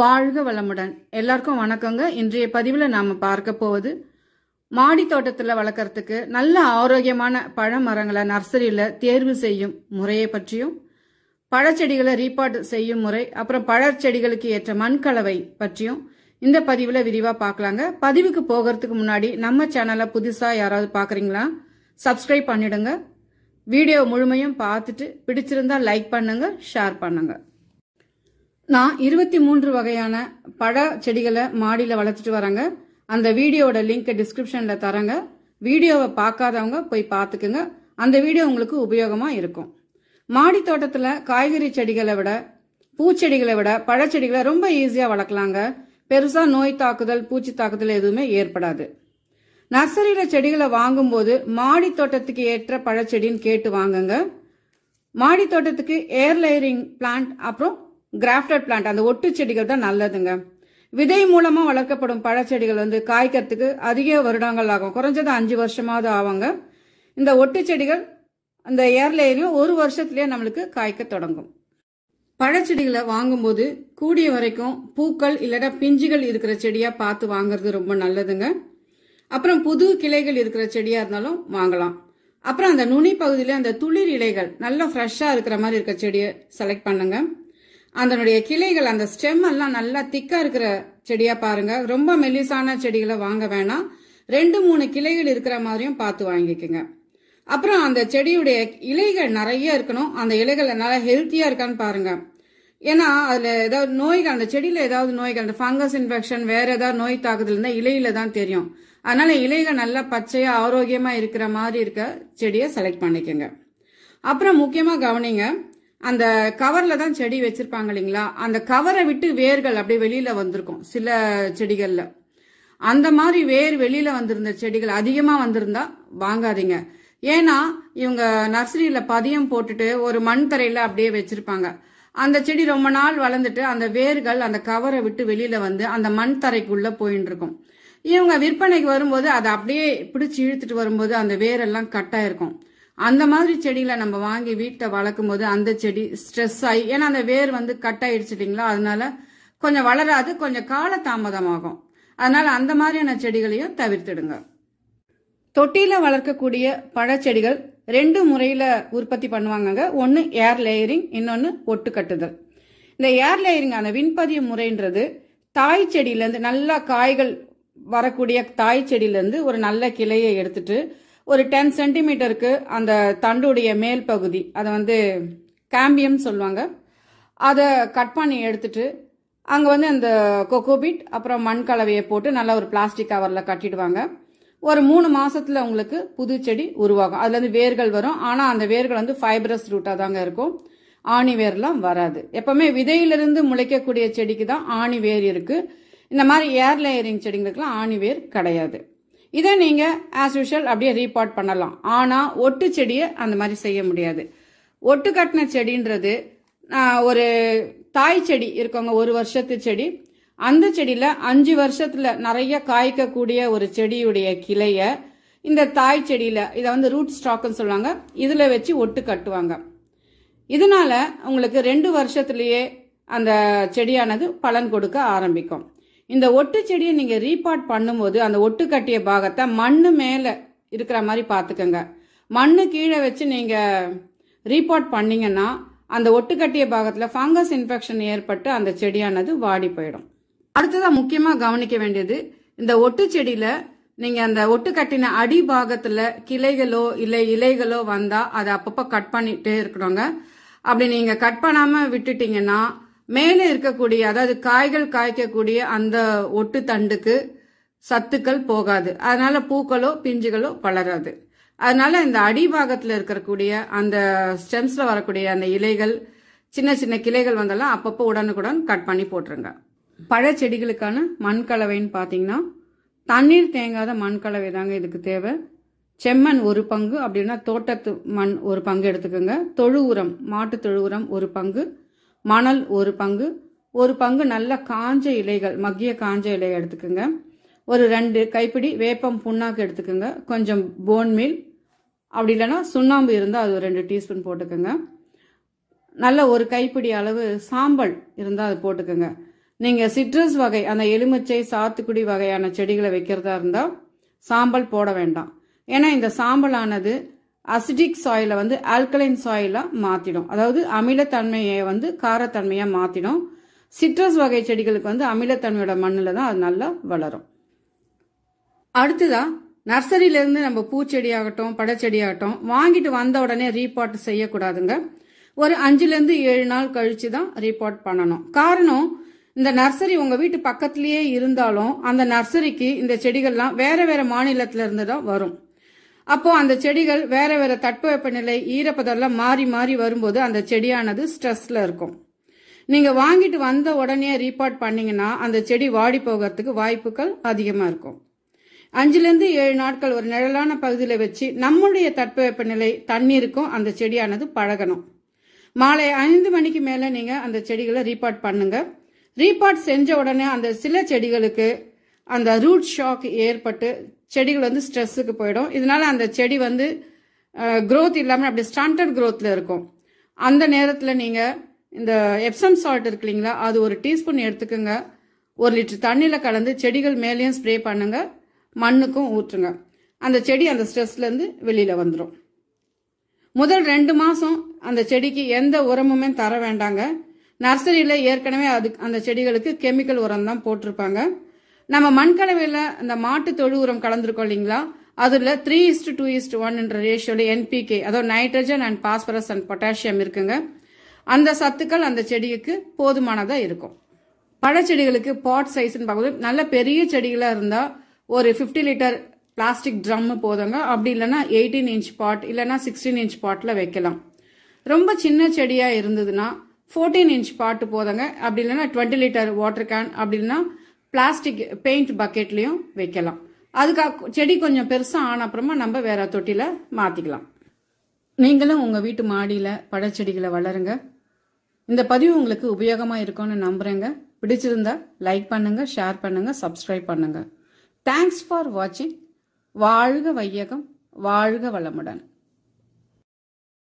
வாழ்க வளமுடன் எல்லாருக்கும் வணக்கங்க இன்றைய பதிவில் நாம் பார்க்க போவது மாடி தோட்டத்தில் வளர்க்குறதுக்கு நல்ல ஆரோக்கியமான பழ மரங்களை நர்சரியில் தேர்வு செய்யும் முறையை பற்றியும் பழச்செடிகளை ரீபாட் செய்யும் முறை அப்புறம் பழச்செடிகளுக்கு ஏற்ற மண் கலவை பற்றியும் இந்த பதிவில் விரிவாக பார்க்கலாங்க பதிவுக்கு போகிறதுக்கு முன்னாடி நம்ம சேனலை புதுசாக யாராவது பார்க்குறீங்களா சப்ஸ்கிரைப் பண்ணிடுங்க வீடியோ முழுமையும் பார்த்துட்டு பிடிச்சிருந்தா லைக் பண்ணுங்க ஷேர் பண்ணுங்கள் நான் இருபத்தி மூன்று வகையான பழ செடிகளை மாடியில் வளர்த்துட்டு வரேங்க அந்த வீடியோட லிங்க் டிஸ்கிரிப்ஷனில் தரங்க வீடியோவை பார்க்காதவங்க போய் பார்த்துக்குங்க அந்த வீடியோ உங்களுக்கு உபயோகமாக இருக்கும் மாடி தோட்டத்தில் காய்கறி செடிகளை விட பூச்செடிகளை விட பழச்செடிகளை ரொம்ப ஈஸியாக வளர்க்கலாங்க பெருசாக நோய் தாக்குதல் பூச்சி தாக்குதல் எதுவுமே ஏற்படாது நர்சரியில் செடிகளை வாங்கும்போது மாடி தோட்டத்துக்கு ஏற்ற பழச்செடின்னு கேட்டு வாங்குங்க மாடி தோட்டத்துக்கு ஏர் லேயரிங் பிளான்ட் அப்புறம் கிராஃப்டட் பிளான்ட் அந்த ஒட்டு செடிகள் தான் நல்லதுங்க விதை மூலமா வளர்க்கப்படும் பழச்செடிகள் வந்து காய்க்கிறதுக்கு அதிக வருடங்கள் ஆகும் குறைஞ்சது அஞ்சு வருஷமாவது ஆவாங்க இந்த ஒட்டு செடிகள் அந்த ஏர்லேயும் ஒரு வருஷத்துலயே நம்மளுக்கு காய்க்க தொடங்கும் பழச்செடிகளை வாங்கும்போது கூடிய வரைக்கும் பூக்கள் இல்லைன்னா பிஞ்சுகள் இருக்கிற செடியா பார்த்து வாங்குறது ரொம்ப நல்லதுங்க அப்புறம் புது கிளைகள் இருக்கிற செடியா இருந்தாலும் வாங்கலாம் அப்புறம் அந்த நுனி பகுதியில அந்த துளிர் இலைகள் நல்லா ஃப்ரெஷ்ஷா இருக்கிற மாதிரி இருக்கிற செடியை செலக்ட் பண்ணுங்க அதனுடைய கிளைகள் அந்த ஸ்டெம் எல்லாம் நல்லா திக்கா இருக்கிற செடியா பாருங்க ரொம்ப மெல்லிசான செடிகளை வாங்க வேணாம் ரெண்டு மூணு கிளைகள் இருக்கிற மாதிரியும் பார்த்து வாங்கிக்கோங்க அப்புறம் அந்த செடியுடைய இலைகள் நிறைய இருக்கணும் அந்த இலைகள் நல்லா ஹெல்த்தியா இருக்கான்னு பாருங்க ஏன்னா அதுல ஏதாவது நோய்கள் அந்த செடியில ஏதாவது நோய்கள் அந்த ஃபங்கஸ் இன்ஃபெக்ஷன் வேற ஏதாவது நோய் தாக்குதல் இருந்தா இலையில தான் தெரியும் அதனால இலைகள் நல்லா பச்சையா ஆரோக்கியமா இருக்கிற மாதிரி இருக்க செடியை செலக்ட் பண்ணிக்கோங்க அப்புறம் முக்கியமா கவனிங்க அந்த கவர்ல தான் செடி வச்சிருப்பாங்க இல்லைங்களா அந்த கவரை விட்டு வேர்கள் அப்படியே வெளியில வந்திருக்கும் சில செடிகள்ல அந்த மாதிரி வேர் வெளியில வந்திருந்த செடிகள் அதிகமா வந்திருந்தா வாங்காதீங்க ஏன்னா இவங்க நர்சரியில பதியம் போட்டுட்டு ஒரு மண் தரையில அப்படியே வச்சிருப்பாங்க அந்த செடி ரொம்ப நாள் வளர்ந்துட்டு அந்த வேர்கள் அந்த கவரை விட்டு வெளியில வந்து அந்த மண் தரைக்குள்ள போயின்னு இருக்கும் இவங்க விற்பனைக்கு வரும்போது அதை அப்படியே பிடிச்சி இழுத்துட்டு வரும்போது அந்த வேரெல்லாம் கட்டாயிருக்கும் அந்த மாதிரி செடிகளை நம்ம வாங்கி வீட்டில் வளர்க்கும் போது அந்த செடி ஸ்ட்ரெஸ் ஆகி ஏன்னா அந்த வேர் வந்து கட் ஆயிடுச்சு இல்லைங்களா அதனால கொஞ்சம் வளராது கொஞ்சம் கால தாமதமாகும் அதனால அந்த மாதிரியான செடிகளையும் தவிர்த்துடுங்க தொட்டியில் வளர்க்கக்கூடிய பழச்செடிகள் ரெண்டு முறையில் உற்பத்தி பண்ணுவாங்கங்க ஒன்று ஏர் லேயரிங் இன்னொன்று ஒட்டுக்கட்டுதல் கட்டுதல் இந்த ஏர் லேயரிங்கான விண்பதிய முறைன்றது தாய் செடியிலேருந்து நல்லா காய்கள் வரக்கூடிய தாய் செடியிலேருந்து ஒரு நல்ல கிளையை எடுத்துட்டு ஒரு டென் சென்டிமீட்டருக்கு அந்த தண்டுடைய மேல் பகுதி அதை வந்து கேம்பியம் சொல்லுவாங்க அதை கட் பண்ணி எடுத்துட்டு அங்கே வந்து அந்த கொக்கோபிட் அப்புறம் மண் கலவையை போட்டு நல்லா ஒரு பிளாஸ்டிக் கவரில் கட்டிடுவாங்க ஒரு மூணு மாசத்துல உங்களுக்கு புது செடி உருவாகும் அதுல இருந்து வேர்கள் வரும் ஆனா அந்த வேர்கள் வந்து ஃபைபரஸ் ரூட்டா தாங்க இருக்கும் ஆணி வேர்லாம் வராது எப்பவுமே விதையிலிருந்து முளைக்கக்கூடிய செடிக்கு தான் ஆணி வேர் இருக்கு இந்த மாதிரி ஏர் லேயரிங் செடிங்களுக்குலாம் ஆணி வேர் கிடையாது இதை நீங்கள் ஆஸ் யூஷுவல் அப்படியே ரீபார்ட் பண்ணலாம் ஆனால் ஒட்டு செடியை அந்த மாதிரி செய்ய முடியாது ஒட்டு கட்டின செடின்றது ஒரு தாய் செடி இருக்கவங்க ஒரு வருஷத்து செடி அந்த செடியில் அஞ்சு வருஷத்தில் நிறைய காய்க்கக்கூடிய ஒரு செடியுடைய கிளையை இந்த தாய் செடியில் இதை வந்து ரூட் ஸ்டாக்குன்னு சொல்லுவாங்க இதில் வச்சு ஒட்டு கட்டுவாங்க இதனால உங்களுக்கு ரெண்டு வருஷத்துலேயே அந்த செடியானது பலன் கொடுக்க ஆரம்பிக்கும் இந்த ஒட்டு செடியை நீங்கள் ரீபாட் பண்ணும்போது அந்த ஒட்டு கட்டிய பாகத்தை மண் மேலே இருக்கிற மாதிரி பார்த்துக்கோங்க மண்ணு கீழே வச்சு நீங்கள் ரீபாட் பண்ணீங்கன்னா அந்த ஒட்டு கட்டிய பாகத்தில் ஃபங்கஸ் இன்ஃபெக்ஷன் ஏற்பட்டு அந்த செடியானது வாடி போயிடும் அடுத்ததாக முக்கியமாக கவனிக்க வேண்டியது இந்த ஒட்டு செடியில நீங்கள் அந்த ஒட்டு கட்டின அடி பாகத்தில் கிளைகளோ இல்லை இலைகளோ வந்தால் அதை அப்பப்போ கட் பண்ணிகிட்டே இருக்கணுங்க அப்படி நீங்கள் கட் பண்ணாமல் விட்டுட்டீங்கன்னா மேலே இருக்கக்கூடிய அதாவது காய்கள் காய்க்கக்கூடிய அந்த ஒட்டு தண்டுக்கு சத்துக்கள் போகாது அதனால பூக்களோ பிஞ்சுகளோ பலராது அதனால இந்த அடிபாகத்தில் இருக்கக்கூடிய அந்த ஸ்டெம்ஸ்ல வரக்கூடிய அந்த இலைகள் சின்ன சின்ன கிளைகள் வந்தெல்லாம் அப்பப்போ உடனுக்குடன் கட் பண்ணி போட்டுருங்க பழச்செடிகளுக்கான மண் கலவைன்னு பார்த்தீங்கன்னா தண்ணீர் தேங்காத மண் கலவை தாங்க இதுக்கு தேவை செம்மண் ஒரு பங்கு அப்படின்னா தோட்டத்து மண் ஒரு பங்கு எடுத்துக்கோங்க தொழு உரம் மாட்டு தொழு உரம் ஒரு பங்கு மணல் ஒரு பங்கு ஒரு பங்கு நல்ல காஞ்ச இலைகள் மக்கிய காஞ்ச இலையை எடுத்துக்கோங்க ஒரு ரெண்டு கைப்பிடி வேப்பம் புண்ணாக்கு எடுத்துக்கோங்க கொஞ்சம் போன் மீல் அப்படி இல்லைன்னா சுண்ணாம்பு இருந்தால் அது ஒரு ரெண்டு டீஸ்பூன் போட்டுக்கோங்க நல்ல ஒரு கைப்பிடி அளவு சாம்பல் இருந்தால் அது போட்டுக்கோங்க நீங்கள் சிட்ரஸ் வகை அந்த எலுமிச்சை சாத்துக்குடி வகையான செடிகளை வைக்கிறதா இருந்தால் சாம்பல் போட வேண்டாம் ஏன்னா இந்த சாம்பலானது அசிடிக் சாயில வந்து ஆல்கலைன் சாயிலாக மாற்றிடும் அதாவது அமிலத்தன்மையை வந்து காரத்தன்மையாக மாற்றிடும் சிட்ரஸ் வகை செடிகளுக்கு வந்து அமிலத்தன்மையோட மண்ணில் தான் அது நல்லா வளரும் அடுத்ததாக நர்சரியிலேருந்து நம்ம பூச்செடி ஆகட்டும் படச்செடி ஆகட்டும் வாங்கிட்டு வந்த உடனே ரீபாட் செய்யக்கூடாதுங்க ஒரு அஞ்சுலேருந்து ஏழு நாள் கழித்து தான் ரீபாட் பண்ணணும் காரணம் இந்த நர்சரி உங்கள் வீட்டு பக்கத்துலேயே இருந்தாலும் அந்த நர்சரிக்கு இந்த செடிகள்லாம் வேற வேற மாநிலத்திலேருந்து தான் வரும் அப்போ அந்த செடிகள் வேற வேற தட்பவெப்பநிலை ஈரப்பதெல்லாம் மாறி மாறி வரும்போது அந்த செடியானது ஸ்ட்ரெஸ்ல இருக்கும் நீங்க வாங்கிட்டு வந்த உடனே ரீபார்ட் பண்ணீங்கன்னா அந்த செடி வாடி போகிறதுக்கு வாய்ப்புகள் அதிகமா இருக்கும் அஞ்சுலேருந்து ஏழு நாட்கள் ஒரு நிழலான பகுதியில் வச்சு நம்முடைய தட்பவெப்பநிலை தண்ணீருக்கும் அந்த செடியானது பழகணும் மாலை ஐந்து மணிக்கு மேலே நீங்கள் அந்த செடிகளை ரீபார்ட் பண்ணுங்க ரீபார்ட் செஞ்ச உடனே அந்த சில செடிகளுக்கு அந்த ரூட் ஷாக் ஏற்பட்டு செடிகள் வந்து ஸ்ட்ரெஸ்ஸுக்கு போயிடும் இதனால அந்த செடி வந்து க்ரோத் இல்லாமல் அப்படி ஸ்டாண்டர்ட் க்ரோத்தில் இருக்கும் அந்த நேரத்தில் நீங்கள் இந்த எப்சம் சால்ட் இருக்கு இல்லைங்களா அது ஒரு டீஸ்பூன் எடுத்துக்கோங்க ஒரு லிட்டர் தண்ணியில் கலந்து செடிகள் மேலேயும் ஸ்ப்ரே பண்ணுங்க மண்ணுக்கும் ஊற்றுங்க அந்த செடி அந்த ஸ்ட்ரெஸ்லேருந்து வெளியில் வந்துடும் முதல் ரெண்டு மாதம் அந்த செடிக்கு எந்த உரமுமே தர வேண்டாங்க நர்சரியில் ஏற்கனவே அதுக்கு அந்த செடிகளுக்கு கெமிக்கல் உரம் தான் போட்டிருப்பாங்க நம்ம மண்கலவையில் அந்த மாட்டு தொழு உரம் கலந்துருக்கோம் இல்லைங்களா அதில் த்ரீ இஸ்டு டூ இஸ்டு ஒன்ன்ற ரேஷியோவில் என்பிகே அதாவது nitrogen and phosphorus and potassium இருக்குங்க அந்த சத்துக்கள் அந்த செடிக்கு போதுமானதாக இருக்கும் பழச்செடிகளுக்கு பாட் சைஸ்ன்னு பார்க்கும்போது நல்ல பெரிய செடிகளாக இருந்தால் ஒரு ஃபிஃப்டி லிட்டர் பிளாஸ்டிக் ட்ரம் போதுங்க அப்படி இல்லைன்னா எயிட்டீன் இன்ச் பாட் இல்லைன்னா சிக்ஸ்டீன் இன்ச் பாட்டில் வைக்கலாம் ரொம்ப சின்ன செடியாக இருந்ததுன்னா ஃபோர்டீன் இன்ச் பாட்டு போதுங்க அப்படி இல்லைன்னா டுவெண்ட்டி லிட்டர் வாட்டர் கேன் அப்படின்னா பிளாஸ்டிக் பெயிண்ட் பக்கெட்லையும் வைக்கலாம் அதுக்காக செடி கொஞ்சம் பெருசாக ஆன அப்புறமா நம்ம வேற தொட்டியில் மாற்றிக்கலாம் நீங்களும் உங்கள் வீட்டு மாடியில் பழச்செடிகளை வளருங்க இந்த பதிவு உங்களுக்கு உபயோகமாக இருக்கும்னு நம்புகிறேங்க பிடிச்சிருந்தா லைக் பண்ணுங்கள் ஷேர் பண்ணுங்கள் சப்ஸ்கிரைப் பண்ணுங்கள் தேங்க்ஸ் ஃபார் வாட்சிங் வாழ்க வையகம் வாழ்க வளமுடன்